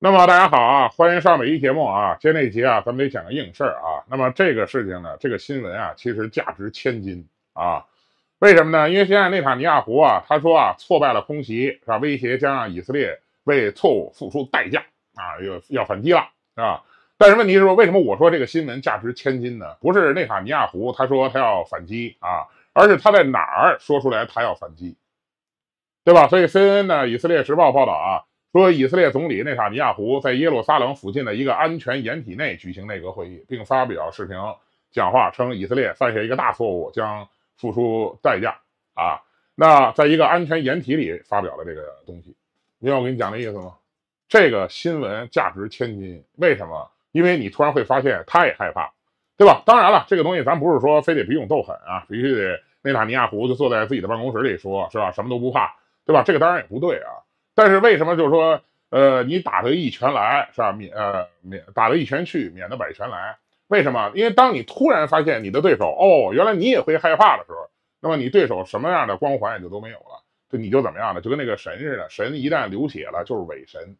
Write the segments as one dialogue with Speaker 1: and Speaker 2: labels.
Speaker 1: 那么大家好啊，欢迎上每一节目啊。今天这节啊，咱们得讲个硬事儿啊。那么这个事情呢，这个新闻啊，其实价值千金啊。为什么呢？因为现在内塔尼亚胡啊，他说啊，挫败了空袭，是吧？威胁将让以色列为错误付出代价啊，要要反击了，是吧？但是问题是说，为什么我说这个新闻价值千金呢？不是内塔尼亚胡他说他要反击啊，而是他在哪儿说出来他要反击，对吧？所以 C n N 呢，《以色列时报》报道啊。说以色列总理内塔尼亚胡在耶路撒冷附近的一个安全掩体内举行内阁会议，并发表视频讲话，称以色列犯下一个大错误，将付出代价。啊，那在一个安全掩体里发表了这个东西，明白我跟你讲的意思吗？这个新闻价值千金，为什么？因为你突然会发现他也害怕，对吧？当然了，这个东西咱不是说非得比勇斗狠啊，必须得内塔尼亚胡就坐在自己的办公室里说，是吧？什么都不怕，对吧？这个当然也不对啊。但是为什么就是说，呃，你打了一拳来，是吧？免呃免打了一拳去，免得百拳来。为什么？因为当你突然发现你的对手，哦，原来你也会害怕的时候，那么你对手什么样的光环也就都没有了。就你就怎么样呢？就跟那个神似的。神一旦流血了，就是伪神，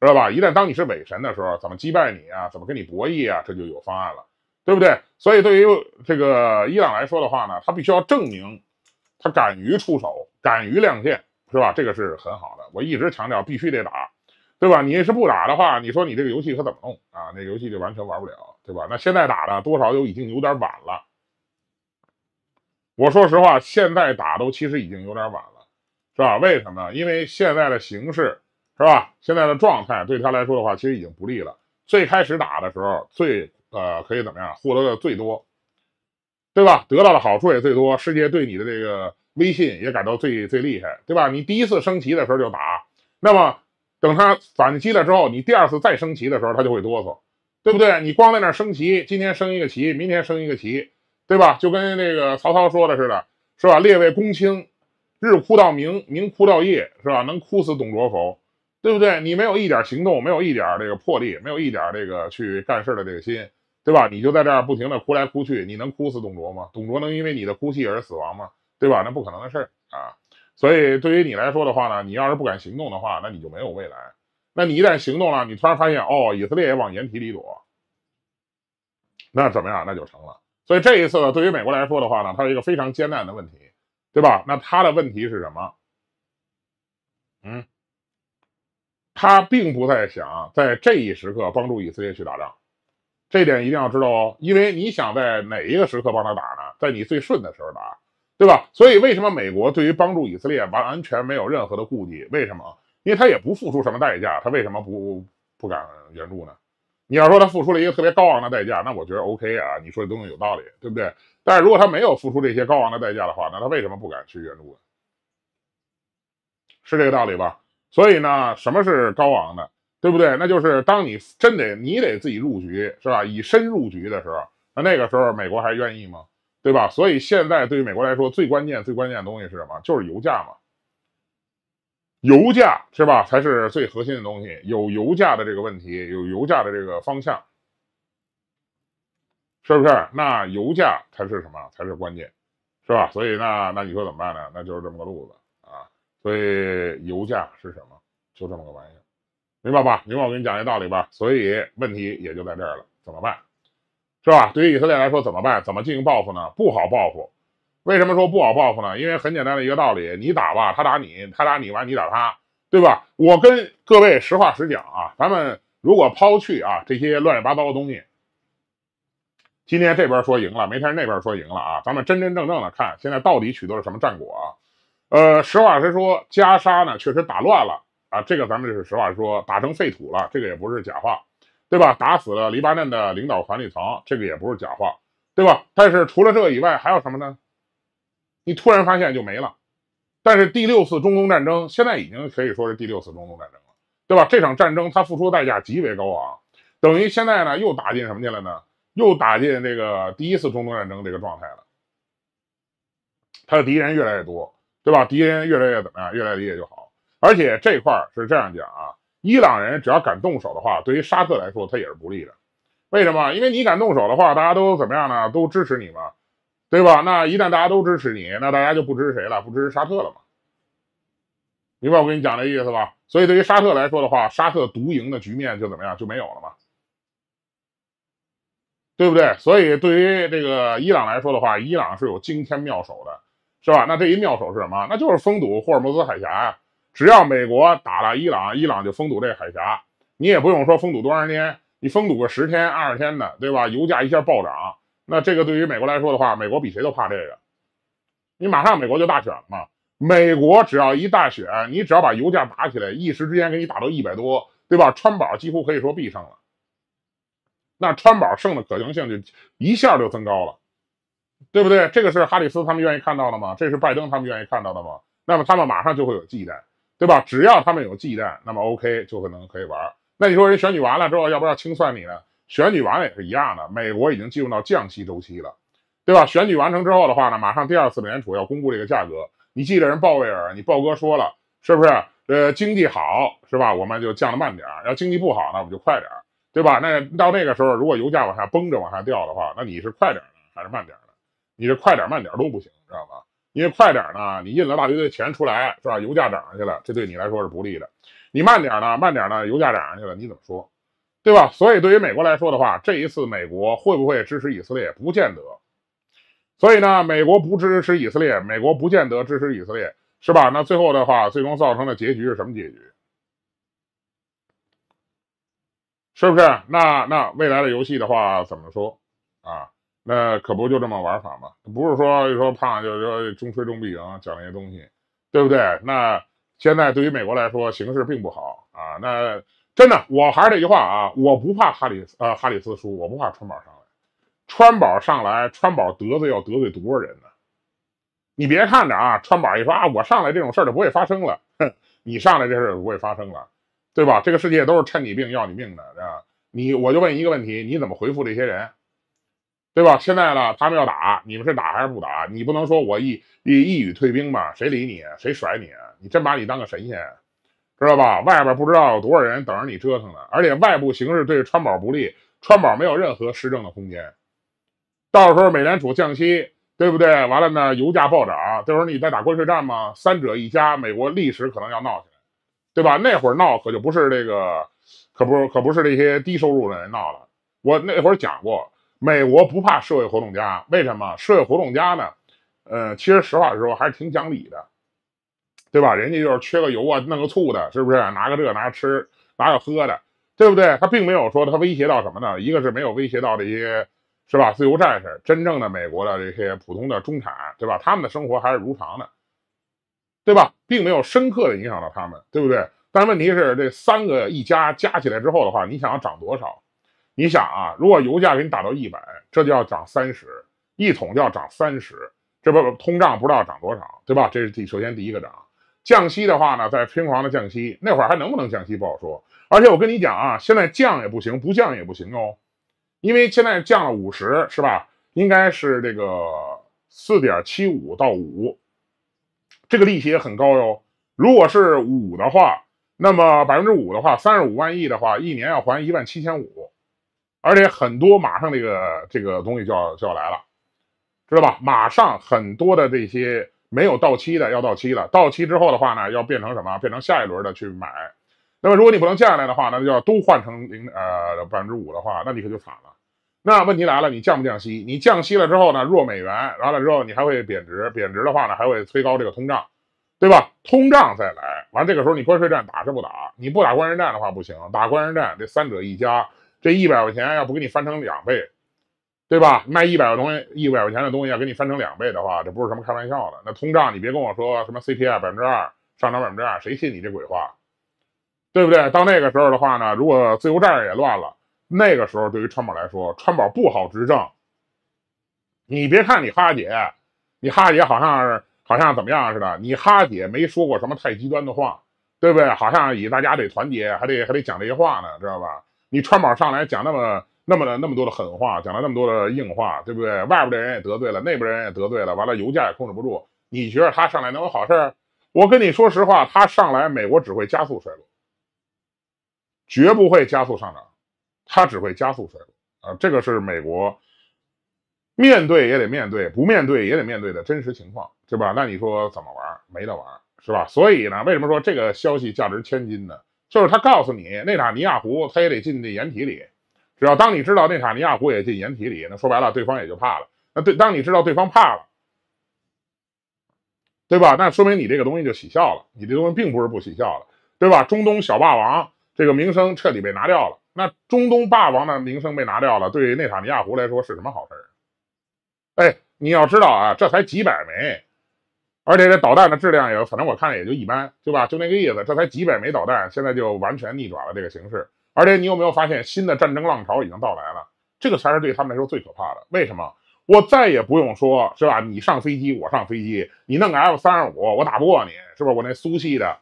Speaker 1: 知道吧？一旦当你是伪神的时候，怎么击败你啊？怎么跟你博弈啊？这就有方案了，对不对？所以对于这个伊朗来说的话呢，他必须要证明他敢于出手，敢于亮剑。是吧？这个是很好的，我一直强调必须得打，对吧？你要是不打的话，你说你这个游戏可怎么弄啊？那游戏就完全玩不了，对吧？那现在打呢，多少有已经有点晚了。我说实话，现在打都其实已经有点晚了，是吧？为什么？因为现在的形势，是吧？现在的状态对他来说的话，其实已经不利了。最开始打的时候，最呃可以怎么样，获得的最多，对吧？得到的好处也最多，世界对你的这个。微信也感到最最厉害，对吧？你第一次升旗的时候就打，那么等他反击了之后，你第二次再升旗的时候，他就会哆嗦，对不对？你光在那升旗，今天升一个旗，明天升一个旗，对吧？就跟那个曹操说的似的，是吧？列位公卿，日哭到明，明哭到夜，是吧？能哭死董卓否？对不对？你没有一点行动，没有一点这个魄力，没有一点这个去干事的这个心，对吧？你就在这儿不停的哭来哭去，你能哭死董卓吗？董卓能因为你的哭泣而死亡吗？对吧？那不可能的事儿啊！所以对于你来说的话呢，你要是不敢行动的话，那你就没有未来。那你一旦行动了，你突然发现哦，以色列也往掩体里躲，那怎么样？那就成了。所以这一次呢，对于美国来说的话呢，它是一个非常艰难的问题，对吧？那他的问题是什么？嗯，他并不在想在这一时刻帮助以色列去打仗，这点一定要知道哦。因为你想在哪一个时刻帮他打呢？在你最顺的时候打。对吧？所以为什么美国对于帮助以色列完全没有任何的顾忌？为什么？因为他也不付出什么代价，他为什么不不敢援助呢？你要说他付出了一个特别高昂的代价，那我觉得 OK 啊，你说这东西有道理，对不对？但是如果他没有付出这些高昂的代价的话，那他为什么不敢去援助呢？是这个道理吧？所以呢，什么是高昂的，对不对？那就是当你真得你得自己入局是吧？以身入局的时候，那那个时候美国还愿意吗？对吧？所以现在对于美国来说，最关键、最关键的东西是什么？就是油价嘛。油价是吧？才是最核心的东西。有油价的这个问题，有油价的这个方向，是不是？那油价才是什么？才是关键，是吧？所以那那你说怎么办呢？那就是这么个路子啊。所以油价是什么？就这么个玩意儿，明白吧？明白？我跟你讲这道理吧。所以问题也就在这儿了，怎么办？是吧？对于以色列来说，怎么办？怎么进行报复呢？不好报复。为什么说不好报复呢？因为很简单的一个道理：你打吧，他打你；他打你完，你打他，对吧？我跟各位实话实讲啊，咱们如果抛去啊这些乱七八糟的东西，今天这边说赢了，明天那边说赢了啊，咱们真真正正的看现在到底取得了什么战果。呃，实话实说，加沙呢确实打乱了啊，这个咱们就是实话说，打成废土了，这个也不是假话。对吧？打死了黎巴嫩的领导管理层，这个也不是假话，对吧？但是除了这个以外，还有什么呢？你突然发现就没了。但是第六次中东战争现在已经可以说是第六次中东战争了，对吧？这场战争它付出的代价极为高昂，等于现在呢又打进什么去了呢？又打进这个第一次中东战争这个状态了。他的敌人越来越多，对吧？敌人越来越怎么样？越来越解就好。而且这块是这样讲啊。伊朗人只要敢动手的话，对于沙特来说，他也是不利的。为什么？因为你敢动手的话，大家都怎么样呢？都支持你嘛，对吧？那一旦大家都支持你，那大家就不支持谁了，不支持沙特了嘛？明白我跟你讲这意思吧？所以对于沙特来说的话，沙特独赢的局面就怎么样？就没有了嘛，对不对？所以对于这个伊朗来说的话，伊朗是有惊天妙手的，是吧？那这一妙手是什么？那就是封堵霍尔木兹海峡呀。只要美国打了伊朗，伊朗就封堵这个海峡，你也不用说封堵多长时间，你封堵个十天二十天的，对吧？油价一下暴涨，那这个对于美国来说的话，美国比谁都怕这个。你马上美国就大选了嘛，美国只要一大选，你只要把油价打起来，一时之间给你打到一百多，对吧？川宝几乎可以说必胜了，那川宝胜的可能性就一下就增高了，对不对？这个是哈里斯他们愿意看到的吗？这是拜登他们愿意看到的吗？那么他们马上就会有忌惮。对吧？只要他们有忌惮，那么 OK 就可能可以玩。那你说人选举完了之后，要不要清算你呢？选举完了也是一样的。美国已经进入到降息周期了，对吧？选举完成之后的话呢，马上第二次美联储要公布这个价格。你记得人鲍威尔，你鲍哥说了，是不是？呃，经济好是吧？我们就降的慢点儿。要经济不好，那我们就快点儿，对吧？那到那个时候，如果油价往下崩着往下掉的话，那你是快点儿还是慢点儿呢？你这快点儿慢点儿都不行，知道吧？因为快点呢，你印了大堆的钱出来，是吧？油价涨上去了，这对你来说是不利的。你慢点呢，慢点呢，油价涨上去了，你怎么说，对吧？所以对于美国来说的话，这一次美国会不会支持以色列，不见得。所以呢，美国不支持以色列，美国不见得支持以色列，是吧？那最后的话，最终造成的结局是什么结局？是不是？那那未来的游戏的话，怎么说啊？那可不就这么玩法吗？不是说说胖就说中吹中必赢讲那些东西，对不对？那现在对于美国来说形势并不好啊。那真的我还是那句话啊，我不怕哈里呃哈里斯输，我不怕川宝上来。川宝上来，川宝得罪要得罪多少人呢？你别看着啊，川宝一说啊，我上来这种事儿就不会发生了。哼，你上来这事儿不会发生了，对吧？这个世界都是趁你病要你命的啊。你我就问一个问题，你怎么回复这些人？对吧？现在呢，他们要打，你们是打还是不打？你不能说我一一一语退兵吧？谁理你？谁甩你？你真把你当个神仙，知道吧？外边不知道有多少人等着你折腾呢。而且外部形势对川宝不利，川宝没有任何施政的空间。到时候美联储降息，对不对？完了呢，油价暴涨，这时候你再打关税战吗？三者一加，美国历史可能要闹起来，对吧？那会儿闹可就不是这个，可不可不是那些低收入的人闹了？我那会儿讲过。美国不怕社会活动家，为什么？社会活动家呢？呃，其实实话实说还是挺讲理的，对吧？人家就是缺个油啊，弄个醋的，是不是？拿个这个拿吃，拿个喝的，对不对？他并没有说他威胁到什么呢？一个是没有威胁到这些是吧？自由战士，真正的美国的这些普通的中产，对吧？他们的生活还是如常的，对吧？并没有深刻的影响到他们，对不对？但问题是这三个一加加起来之后的话，你想要涨多少？你想啊，如果油价给你打到一百，这就要涨三十，一桶就要涨三十，这不通胀不知道涨多少，对吧？这是第首先第一个涨，降息的话呢，在疯狂的降息，那会儿还能不能降息不好说。而且我跟你讲啊，现在降也不行，不降也不行哦，因为现在降了五十，是吧？应该是这个四点七五到五，这个利息也很高哟。如果是五的话，那么百分之五的话，三十五万亿的话，一年要还一万七千五。而且很多马上这个这个东西就要就要来了，知道吧？马上很多的这些没有到期的要到期了，到期之后的话呢，要变成什么？变成下一轮的去买。那么如果你不能降下来的话，那就要都换成零呃百分之五的话，那你可就惨了。那问题来了，你降不降息？你降息了之后呢？弱美元完了之后，你还会贬值，贬值的话呢，还会推高这个通胀，对吧？通胀再来，完这个时候你关税战打是不打？你不打关税战的话不行，打关税战这三者一加。这一百块钱要不给你翻成两倍，对吧？卖一百个东西，一百块钱的东西要给你翻成两倍的话，这不是什么开玩笑的。那通胀，你别跟我说什么 CPI 百分之二上涨百分之二，谁信你这鬼话？对不对？到那个时候的话呢，如果自由债也乱了，那个时候对于川宝来说，川宝不好执政。你别看你哈姐，你哈姐好像是好像怎么样似的，你哈姐没说过什么太极端的话，对不对？好像以大家得团结，还得还得讲这些话呢，知道吧？你川宝上来讲那么那么的那么多的狠话，讲了那么多的硬话，对不对？外边的人也得罪了，内边人也得罪了，完了油价也控制不住。你觉得他上来能有好事？我跟你说实话，他上来美国只会加速衰落，绝不会加速上涨，他只会加速衰落啊！这个是美国面对也得面对，不面对也得面对的真实情况，对吧？那你说怎么玩？没得玩，是吧？所以呢，为什么说这个消息价值千金呢？就是他告诉你，内塔尼亚胡他也得进这掩体里。只要当你知道内塔尼亚胡也进掩体里，那说白了，对方也就怕了。那对，当你知道对方怕了，对吧？那说明你这个东西就起效了。你这东西并不是不起效了，对吧？中东小霸王这个名声彻底被拿掉了。那中东霸王的名声被拿掉了，对于内塔尼亚胡来说是什么好事儿？哎，你要知道啊，这才几百枚。而且这导弹的质量也，反正我看也就一般，对吧？就那个意思，这才几百枚导弹，现在就完全逆转了这个形势。而且你有没有发现，新的战争浪潮已经到来了？这个才是对他们来说最可怕的。为什么？我再也不用说，是吧？你上飞机，我上飞机，你弄个 F 三十五，我打不过你，是吧？我那苏系的，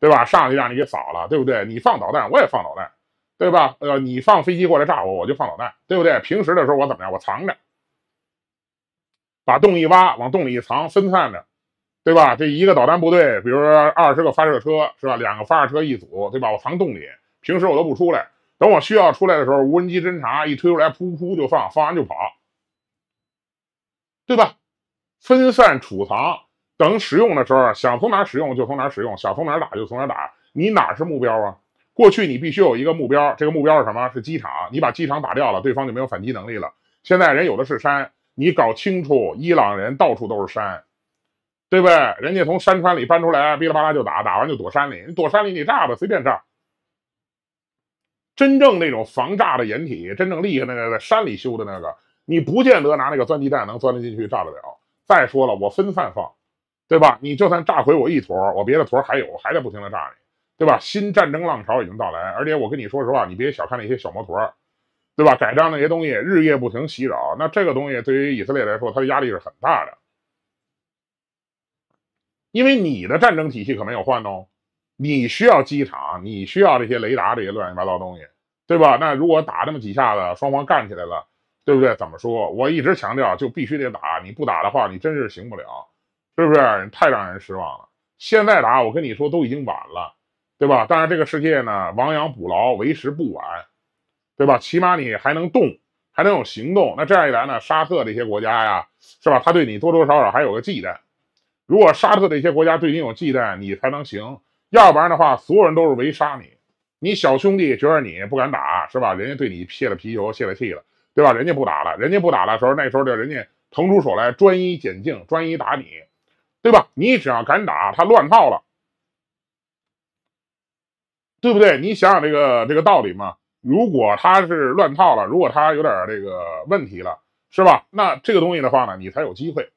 Speaker 1: 对吧？上去让你给扫了，对不对？你放导弹，我也放导弹，对吧？呃，你放飞机过来炸我，我就放导弹，对不对？平时的时候我怎么样？我藏着，把洞一挖，往洞里一藏，分散着。对吧？这一个导弹部队，比如说二十个发射车，是吧？两个发射车一组，对吧？我藏洞里，平时我都不出来。等我需要出来的时候，无人机侦察一推出来，噗噗就放，放完就跑，对吧？分散储藏，等使用的时候想从哪使用就从哪使用，想从哪打就从哪打。你哪是目标啊？过去你必须有一个目标，这个目标是什么？是机场，你把机场打掉了，对方就没有反击能力了。现在人有的是山，你搞清楚，伊朗人到处都是山。对不对？人家从山川里搬出来，噼里啪啦就打，打完就躲山里。你躲山里，你炸吧，随便炸。真正那种防炸的掩体，真正厉害的那个在山里修的那个，你不见得拿那个钻地弹能钻得进去，炸得了。再说了，我分散放，对吧？你就算炸毁我一坨，我别的坨还有，还在不停的炸你，对吧？新战争浪潮已经到来，而且我跟你说实话，你别小看那些小摩托，对吧？改装那些东西，日夜不停袭扰，那这个东西对于以色列来说，它的压力是很大的。因为你的战争体系可没有换哦，你需要机场，你需要这些雷达，这些乱七八糟东西，对吧？那如果打这么几下子，双方干起来了，对不对？怎么说？我一直强调，就必须得打，你不打的话，你真是行不了，是不是？太让人失望了。现在打，我跟你说都已经晚了，对吧？但是这个世界呢，亡羊补牢为时不晚，对吧？起码你还能动，还能有行动。那这样一来呢，沙特这些国家呀，是吧？他对你多多少少还有个忌惮。如果沙特这些国家对你有忌惮，你才能行；要不然的话，所有人都是围杀你。你小兄弟觉得你不敢打，是吧？人家对你泄了皮球、泄了气了，对吧？人家不打了。人家不打的时候，那时候就人家腾出手来，专一检净，专一打你，对吧？你只要敢打，他乱套了，对不对？你想想这个这个道理嘛。如果他是乱套了，如果他有点这个问题了，是吧？那这个东西的话呢，你才有机会。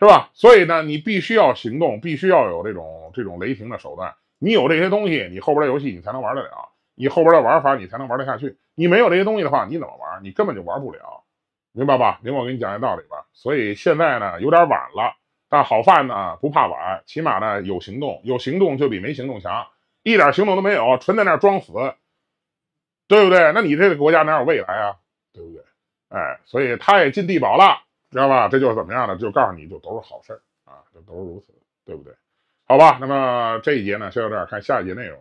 Speaker 1: 是吧？所以呢，你必须要行动，必须要有这种这种雷霆的手段。你有这些东西，你后边的游戏你才能玩得了，你后边的玩法你才能玩得下去。你没有这些东西的话，你怎么玩？你根本就玩不了，明白吧？明白我给你讲一个道理吧。所以现在呢，有点晚了，但好饭呢不怕晚，起码呢有行动，有行动就比没行动强。一点行动都没有，纯在那装死，对不对？那你这个国家哪有未来啊？对不对？哎，所以他也进地堡了。知道吧？这就是怎么样的？就告诉你，就都是好事儿啊，就都是如此，对不对？好吧，那么这一节呢，先到这儿，看下一节内容。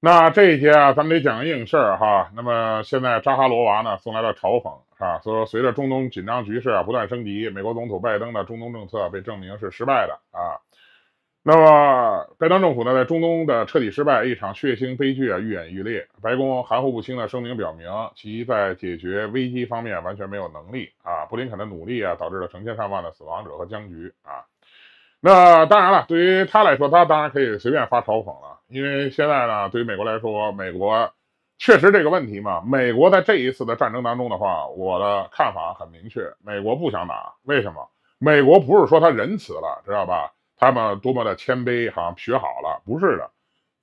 Speaker 1: 那这一节啊，咱们得讲个硬事儿哈。那么现在扎哈罗娃呢，送来了嘲讽，是吧？说随着中东紧张局势啊不断升级，美国总统拜登的中东政策被证明是失败的啊。那么，拜登政府呢，在中东的彻底失败，一场血腥悲剧啊，愈演愈烈。白宫含糊不清的声明表明，其在解决危机方面完全没有能力啊。布林肯的努力啊，导致了成千上万的死亡者和僵局啊。那当然了，对于他来说，他当然可以随便发嘲讽了。因为现在呢，对于美国来说，美国确实这个问题嘛，美国在这一次的战争当中的话，我的看法很明确，美国不想打。为什么？美国不是说他仁慈了，知道吧？他们多么的谦卑，好像学好了，不是的。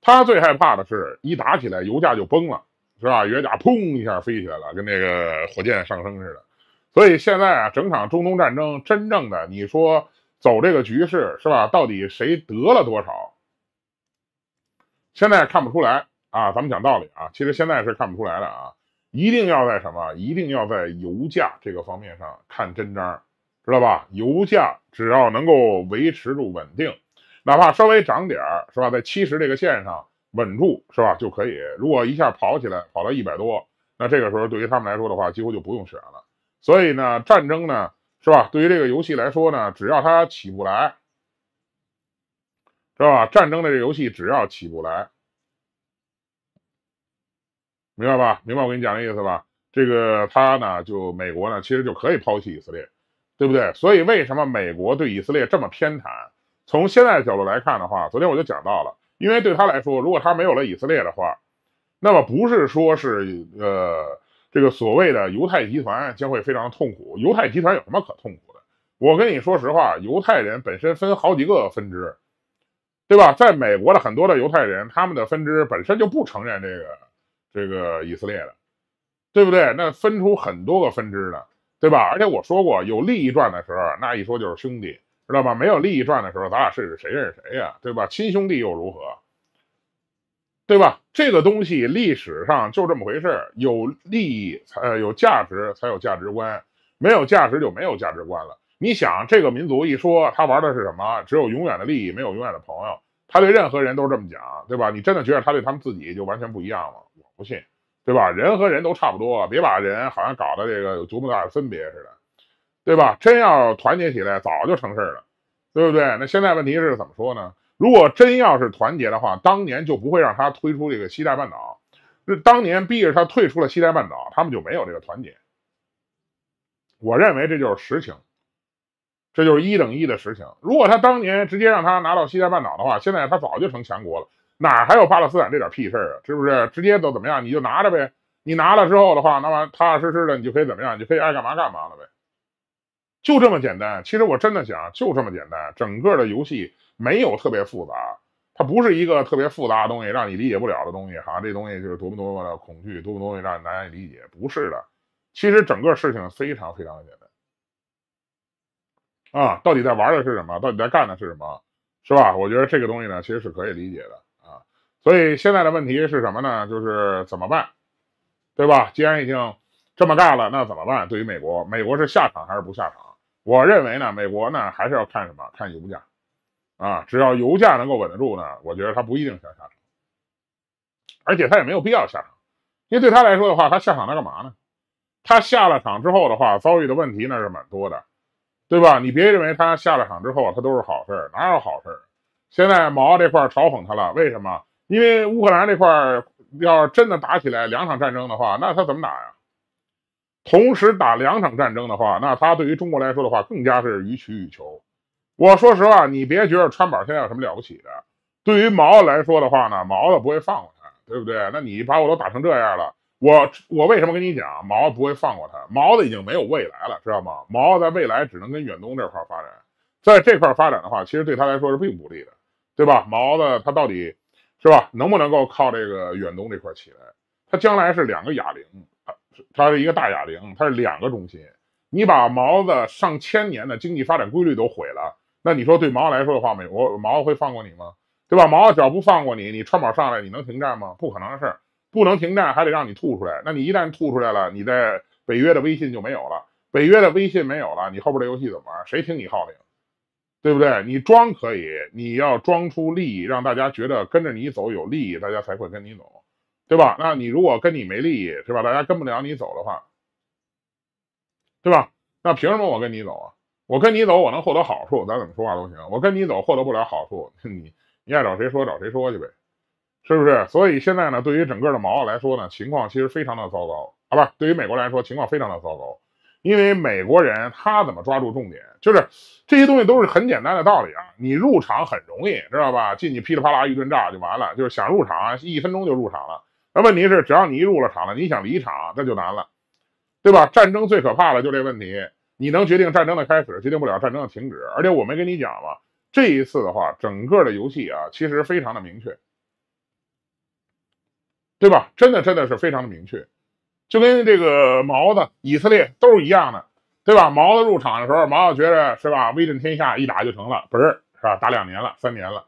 Speaker 1: 他最害怕的是，一打起来油价就崩了，是吧？原价砰一下飞起来了，跟那个火箭上升似的。所以现在啊，整场中东战争真正的，你说走这个局势是吧？到底谁得了多少？现在看不出来啊。咱们讲道理啊，其实现在是看不出来的啊。一定要在什么？一定要在油价这个方面上看真章。知道吧？油价只要能够维持住稳定，哪怕稍微涨点儿，是吧？在七十这个线上稳住，是吧？就可以。如果一下跑起来，跑到一百多，那这个时候对于他们来说的话，几乎就不用选了。所以呢，战争呢，是吧？对于这个游戏来说呢，只要它起不来，知道吧？战争的这游戏只要起不来，明白吧？明白我跟你讲的意思吧？这个他呢，就美国呢，其实就可以抛弃以色列。对不对？所以为什么美国对以色列这么偏袒？从现在的角度来看的话，昨天我就讲到了，因为对他来说，如果他没有了以色列的话，那么不是说是呃这个所谓的犹太集团将会非常痛苦。犹太集团有什么可痛苦的？我跟你说实话，犹太人本身分好几个分支，对吧？在美国的很多的犹太人，他们的分支本身就不承认这个这个以色列的，对不对？那分出很多个分支的。对吧？而且我说过，有利益赚的时候，那一说就是兄弟，知道吧？没有利益赚的时候，咱俩试试谁认识谁呀？对吧？亲兄弟又如何？对吧？这个东西历史上就这么回事有利益才有价值，才有价值观；没有价值就没有价值观了。你想，这个民族一说他玩的是什么？只有永远的利益，没有永远的朋友。他对任何人都这么讲，对吧？你真的觉得他对他们自己就完全不一样了？我不信。对吧？人和人都差不多，别把人好像搞的这个有多么大的分别似的，对吧？真要团结起来，早就成事了，对不对？那现在问题是怎么说呢？如果真要是团结的话，当年就不会让他推出这个西太半岛，当年逼着他退出了西太半岛，他们就没有这个团结。我认为这就是实情，这就是一等一的实情。如果他当年直接让他拿到西太半岛的话，现在他早就成强国了。哪还有巴勒斯坦这点屁事啊？是不是直接都怎么样？你就拿着呗。你拿了之后的话，那么踏踏实实的，你就可以怎么样？你就可以爱干嘛干嘛了呗。就这么简单。其实我真的想，就这么简单。整个的游戏没有特别复杂，它不是一个特别复杂的东西，让你理解不了的东西。好像这东西就是多么多么的恐惧，多么多么让你难以理解。不是的，其实整个事情非常非常的简单。啊，到底在玩的是什么？到底在干的是什么？是吧？我觉得这个东西呢，其实是可以理解的。所以现在的问题是什么呢？就是怎么办，对吧？既然已经这么干了，那怎么办？对于美国，美国是下场还是不下场？我认为呢，美国呢还是要看什么？看油价啊，只要油价能够稳得住呢，我觉得他不一定想下场，而且他也没有必要下场，因为对他来说的话，他下场他干嘛呢？他下了场之后的话，遭遇的问题那是蛮多的，对吧？你别认为他下了场之后他都是好事哪有好事现在毛这块嘲讽他了，为什么？因为乌克兰这块儿要真的打起来两场战争的话，那他怎么打呀？同时打两场战争的话，那他对于中国来说的话，更加是予取予求。我说实话，你别觉得川宝现在有什么了不起的。对于毛子来说的话呢，毛子不会放过他，对不对？那你把我都打成这样了，我我为什么跟你讲毛子不会放过他？毛子已经没有未来了，知道吗？毛子在未来只能跟远东这块发展，在这块发展的话，其实对他来说是并不利的，对吧？毛子他到底？是吧？能不能够靠这个远东这块起来？它将来是两个哑铃，它是一个大哑铃，它是两个中心。你把毛子上千年的经济发展规律都毁了，那你说对毛来说的话，美国毛会放过你吗？对吧？毛只要不放过你，你川宝上来你能停战吗？不可能的事儿，不能停战还得让你吐出来。那你一旦吐出来了，你在北约的威信就没有了，北约的威信没有了，你后边的游戏怎么玩？谁听你号令？对不对？你装可以，你要装出利益，让大家觉得跟着你走有利益，大家才会跟你走，对吧？那你如果跟你没利益，是吧？大家跟不了你走的话，对吧？那凭什么我跟你走啊？我跟你走我能获得好处，咱怎么说话都行。我跟你走获得不了好处，你你爱找谁说找谁说去呗，是不是？所以现在呢，对于整个的毛来说呢，情况其实非常的糟糕，好吧？对于美国来说，情况非常的糟糕。因为美国人他怎么抓住重点，就是这些东西都是很简单的道理啊。你入场很容易，知道吧？进去噼里啪啦一顿炸就完了。就是想入场，一分钟就入场了。那问题是，只要你一入了场了，你想离场那就难了，对吧？战争最可怕的就这问题。你能决定战争的开始，决定不了战争的停止。而且我没跟你讲吗？这一次的话，整个的游戏啊，其实非常的明确，对吧？真的真的是非常的明确。就跟这个毛子、以色列都是一样的，对吧？毛子入场的时候，毛子觉得是吧，威震天下，一打就成了，不是是吧？打两年了，三年了，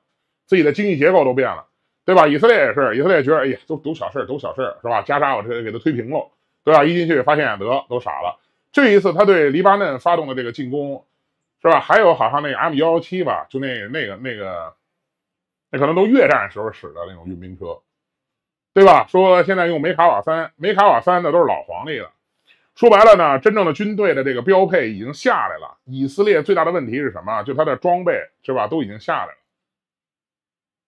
Speaker 1: 自己的经济结构都变了，对吧？以色列也是，以色列觉得，哎呀，都都小事儿，都小事儿，是吧？加沙我这给他推平喽，对吧？一进去发现德都傻了。这一次他对黎巴嫩发动的这个进攻，是吧？还有好像那 M 幺幺七吧，就那那个那个，那可能都越战时候使的那种运兵车。对吧？说现在用梅卡瓦三，梅卡瓦三那都是老皇历了。说白了呢，真正的军队的这个标配已经下来了。以色列最大的问题是什么？就它的装备是吧，都已经下来了，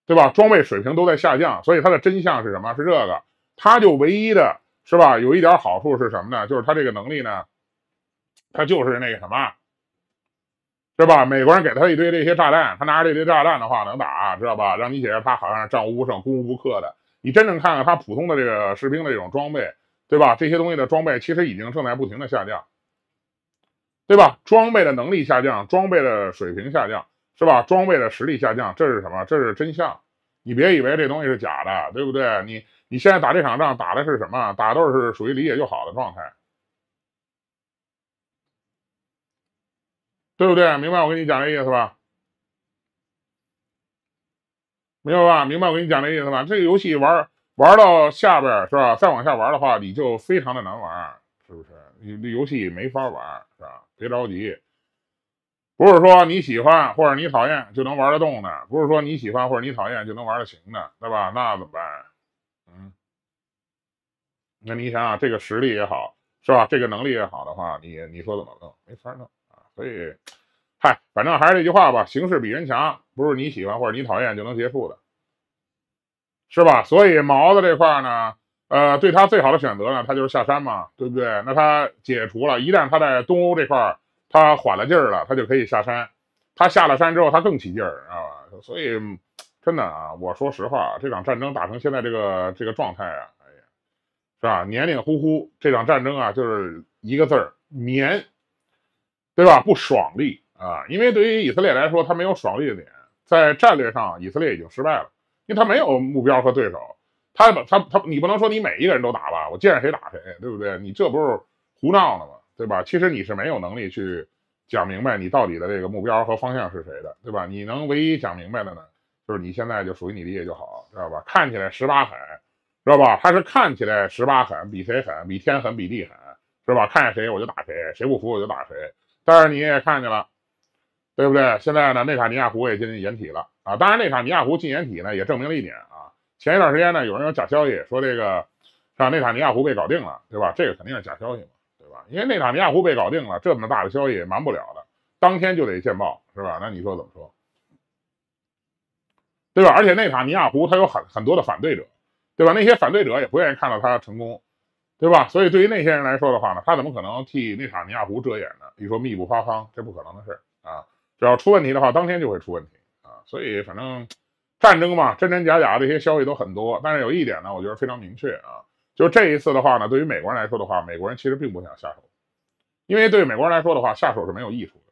Speaker 1: 对吧？装备水平都在下降。所以它的真相是什么？是这个，它就唯一的是吧？有一点好处是什么呢？就是它这个能力呢，它就是那个什么，是吧？美国人给他一堆这些炸弹，他拿着这堆炸弹的话能打，知道吧？让你觉得他好像是战无不胜、攻无不克的。你真正看看他普通的这个士兵的这种装备，对吧？这些东西的装备其实已经正在不停的下降，对吧？装备的能力下降，装备的水平下降，是吧？装备的实力下降，这是什么？这是真相。你别以为这东西是假的，对不对？你你现在打这场仗打的是什么？打斗是属于理解就好的状态，对不对？明白我跟你讲的意思吧？明白吧？明白，我跟你讲的意思吧。这个游戏玩玩到下边是吧？再往下玩的话，你就非常的难玩，是不是？你这游戏没法玩，是吧？别着急，不是说你喜欢或者你讨厌就能玩得动的，不是说你喜欢或者你讨厌就能玩得行的，对吧？那怎么办？嗯，那你想啊，这个实力也好，是吧？这个能力也好的话，你你说怎么弄？没法弄啊，所以。嗨，反正还是那句话吧，形势比人强，不是你喜欢或者你讨厌就能结束的，是吧？所以毛子这块呢，呃，对他最好的选择呢，他就是下山嘛，对不对？那他解除了一旦他在东欧这块他缓了劲儿了，他就可以下山。他下了山之后，他更起劲儿，所以真的啊，我说实话这场战争打成现在这个这个状态啊，哎呀，是吧？黏黏糊糊，这场战争啊，就是一个字儿黏，对吧？不爽利。啊，因为对于以色列来说，他没有爽利的点，在战略上，以色列已经失败了，因为他没有目标和对手，他把他他，你不能说你每一个人都打吧，我见着谁打谁，对不对？你这不是胡闹呢吗？对吧？其实你是没有能力去讲明白你到底的这个目标和方向是谁的，对吧？你能唯一讲明白的呢，就是你现在就属于你理解就好，知道吧？看起来十八狠，知道吧？他是看起来十八狠，比谁狠？比天狠？比地狠？是吧？看见谁我就打谁，谁不服我就打谁。但是你也看见了。对不对？现在呢，内塔尼亚胡也进掩体了啊！当然，内塔尼亚胡进掩体呢，也证明了一点啊。前一段时间呢，有人有假消息说这个，像内塔尼亚胡被搞定了，对吧？这个肯定是假消息嘛，对吧？因为内塔尼亚胡被搞定了，这么大的消息瞒不了的，当天就得见报，是吧？那你说怎么说？对吧？而且内塔尼亚胡他有很很多的反对者，对吧？那些反对者也不愿意看到他成功，对吧？所以对于那些人来说的话呢，他怎么可能替内塔尼亚胡遮掩呢？一说密不发丧，这不可能的事儿。只要出问题的话，当天就会出问题啊！所以反正战争嘛，真真假假，这些消息都很多。但是有一点呢，我觉得非常明确啊，就这一次的话呢，对于美国人来说的话，美国人其实并不想下手，因为对美国人来说的话，下手是没有益处的，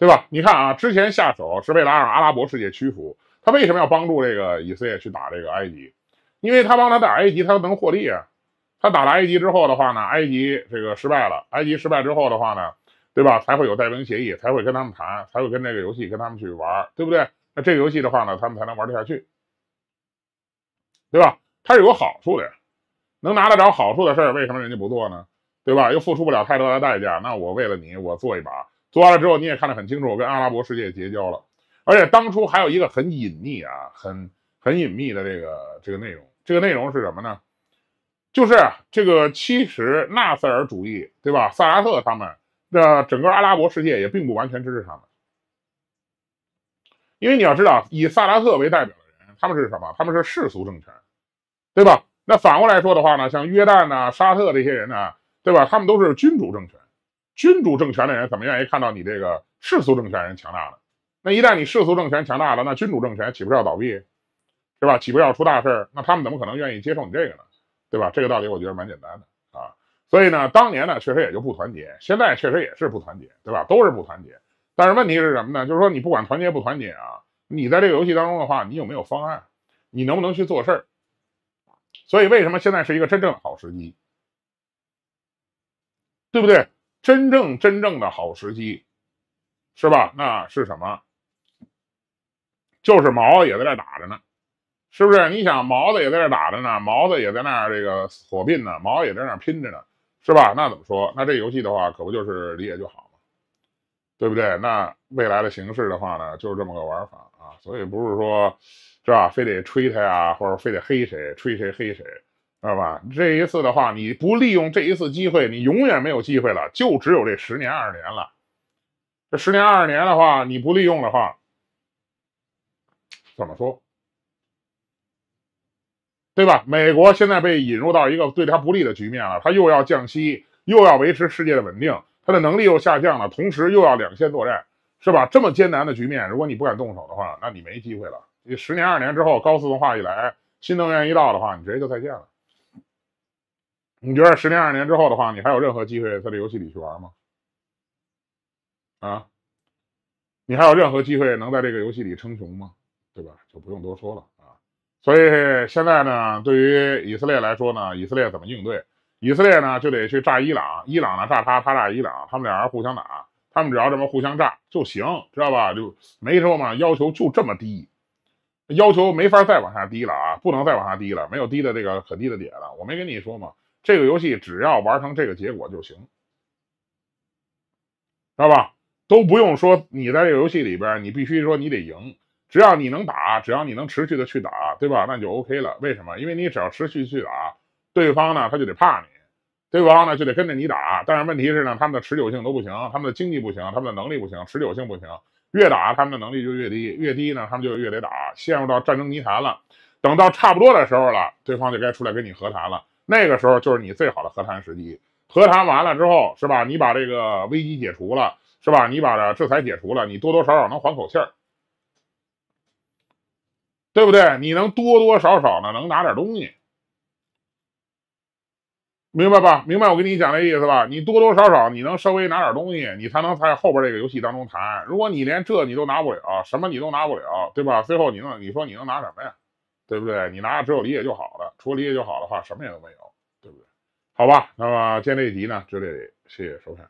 Speaker 1: 对吧？你看啊，之前下手是为了让阿拉伯世界屈服，他为什么要帮助这个以色列去打这个埃及？因为他帮他打埃及，他能获利啊。他打了埃及之后的话呢，埃及这个失败了，埃及失败之后的话呢？对吧？才会有代兵协议，才会跟他们谈，才会跟这个游戏跟他们去玩，对不对？那这个游戏的话呢，他们才能玩得下去，对吧？它是有好处的，能拿得着好处的事儿，为什么人家不做呢？对吧？又付出不了太多的代价，那我为了你，我做一把，做完了之后你也看得很清楚，我跟阿拉伯世界结交了，而且当初还有一个很隐秘啊，很很隐秘的这个这个内容，这个内容是什么呢？就是这个其实纳赛尔主义，对吧？萨达特他们。那整个阿拉伯世界也并不完全支持他们，因为你要知道，以萨拉特为代表的人，他们是什么？他们是世俗政权，对吧？那反过来说的话呢，像约旦呐、沙特这些人呢，对吧？他们都是君主政权，君主政权的人怎么愿意看到你这个世俗政权人强大呢？那一旦你世俗政权强大了，那君主政权岂不是要倒闭，是吧？岂不是要出大事？那他们怎么可能愿意接受你这个呢？对吧？这个道理我觉得蛮简单的。所以呢，当年呢确实也就不团结，现在确实也是不团结，对吧？都是不团结。但是问题是什么呢？就是说你不管团结不团结啊，你在这个游戏当中的话，你有没有方案？你能不能去做事儿？所以为什么现在是一个真正好时机，对不对？真正真正的好时机，是吧？那是什么？就是毛也在这打着呢，是不是？你想毛子也在这打着呢，毛子也在那这个火并呢，毛也在那拼着呢。是吧？那怎么说？那这游戏的话，可不就是理解就好嘛，对不对？那未来的形势的话呢，就是这么个玩法啊。所以不是说，是吧？非得吹他呀，或者非得黑谁吹谁黑谁，知道吧？这一次的话，你不利用这一次机会，你永远没有机会了，就只有这十年二十年了。这十年二十年的话，你不利用的话，怎么说？对吧？美国现在被引入到一个对他不利的局面了，他又要降息，又要维持世界的稳定，他的能力又下降了，同时又要两线作战，是吧？这么艰难的局面，如果你不敢动手的话，那你没机会了。你十年、二年之后，高自动化一来，新能源一到的话，你直接就再见了。你觉得十年、二年之后的话，你还有任何机会在这游戏里去玩吗？啊，你还有任何机会能在这个游戏里称雄吗？对吧？就不用多说了。所以现在呢，对于以色列来说呢，以色列怎么应对？以色列呢就得去炸伊朗，伊朗呢炸他，他炸伊朗，他们俩人互相打，他们只要这么互相炸就行，知道吧？就没说嘛，要求就这么低，要求没法再往下低了啊，不能再往下低了，没有低的这个可低的点了。我没跟你说嘛，这个游戏只要玩成这个结果就行，知道吧？都不用说，你在这个游戏里边，你必须说你得赢。只要你能打，只要你能持续的去打，对吧？那就 OK 了。为什么？因为你只要持续去打，对方呢他就得怕你，对方呢就得跟着你打。但是问题是呢，他们的持久性都不行，他们的经济不行，他们的能力不行，持久性不行。越打他们的能力就越低，越低呢他们就越得打，陷入到战争泥潭了。等到差不多的时候了，对方就该出来跟你和谈了。那个时候就是你最好的和谈时机。和谈完了之后，是吧？你把这个危机解除了，是吧？你把这制裁解除了，你多多少少能缓口气儿。对不对？你能多多少少呢？能拿点东西，明白吧？明白，我跟你讲这意思吧。你多多少少你能稍微拿点东西，你才能在后边这个游戏当中谈。如果你连这你都拿不了，什么你都拿不了，对吧？最后你能，你说你能拿什么呀？对不对？你拿只有理解就好了，除了理解就好的话，什么也都没有，对不对？好吧，那么见一集呢，就这里，谢谢收看。